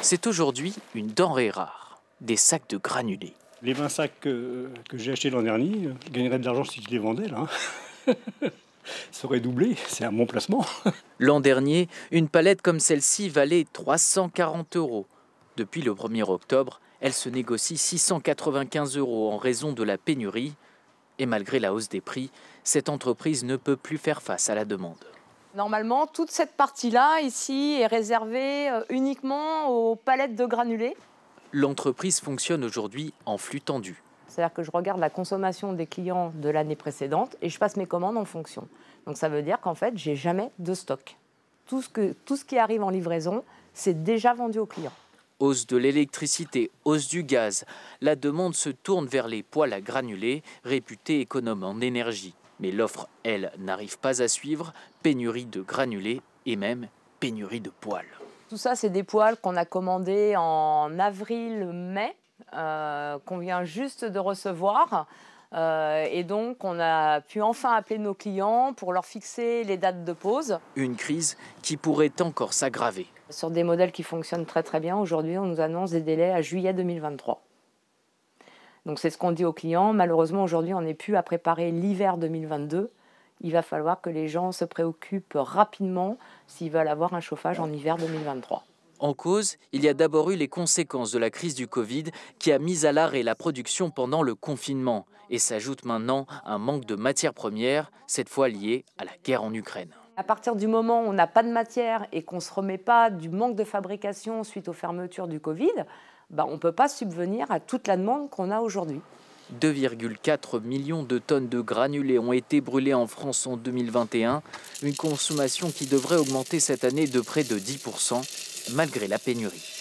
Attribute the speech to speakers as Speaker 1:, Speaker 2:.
Speaker 1: C'est aujourd'hui une denrée rare, des sacs de granulés. Les 20 sacs que, j'ai achetés l'an dernier, je euh, gagnerais de l'argent si je les vendais là. Hein. Ça aurait doublé, c'est un bon placement. L'an dernier, une palette comme celle-ci valait 340 euros. Depuis le 1er octobre, elle se négocie 695 euros en raison de la pénurie. Et malgré la hausse des prix, cette entreprise ne peut plus faire face à la demande.
Speaker 2: Normalement, toute cette partie-là, ici, est réservée euh, uniquement aux palettes de granulés.
Speaker 1: L'entreprise fonctionne aujourd'hui en flux tendu.
Speaker 2: C'est-à-dire que je regarde la consommation des clients de l'année précédente et je passe mes commandes en fonction. Donc ça veut dire qu'en fait, j'ai jamais de stock. Tout ce, tout ce qui arrive en livraison, c'est déjà vendu aux
Speaker 1: clients. Hausse de l'électricité, hausse du gaz. La demande se tourne vers les poêles à granulés, réputés économes en énergie. Mais l'offre, elle, n'arrive pas à suivre, pénurie de granulés et même pénurie de poils.
Speaker 2: Tout ça, c'est des poils qu'on a commandés en avril-mai, euh, qu'on vient juste de recevoir. Euh, et donc, on a pu enfin appeler nos clients pour leur fixer les dates de pause.
Speaker 1: Une crise qui pourrait encore s'aggraver.
Speaker 2: Sur des modèles qui fonctionnent très très bien, aujourd'hui, on nous annonce des délais à juillet 2023. Donc c'est ce qu'on dit aux clients. Malheureusement, aujourd'hui, on n'est plus à préparer l'hiver 2022. Il va falloir que les gens se préoccupent rapidement s'ils veulent avoir un chauffage en hiver 2023.
Speaker 1: En cause, il y a d'abord eu les conséquences de la crise du Covid qui a mis à l'arrêt la production pendant le confinement et s'ajoute maintenant un manque de matières premières, cette fois lié à la guerre en Ukraine.
Speaker 2: À partir du moment où on n'a pas de matière et qu'on ne se remet pas du manque de fabrication suite aux fermetures du Covid, bah, on ne peut pas subvenir à toute la demande qu'on a aujourd'hui.
Speaker 1: 2,4 millions de tonnes de granulés ont été brûlées en France en 2021, une consommation qui devrait augmenter cette année de près de 10% malgré la pénurie.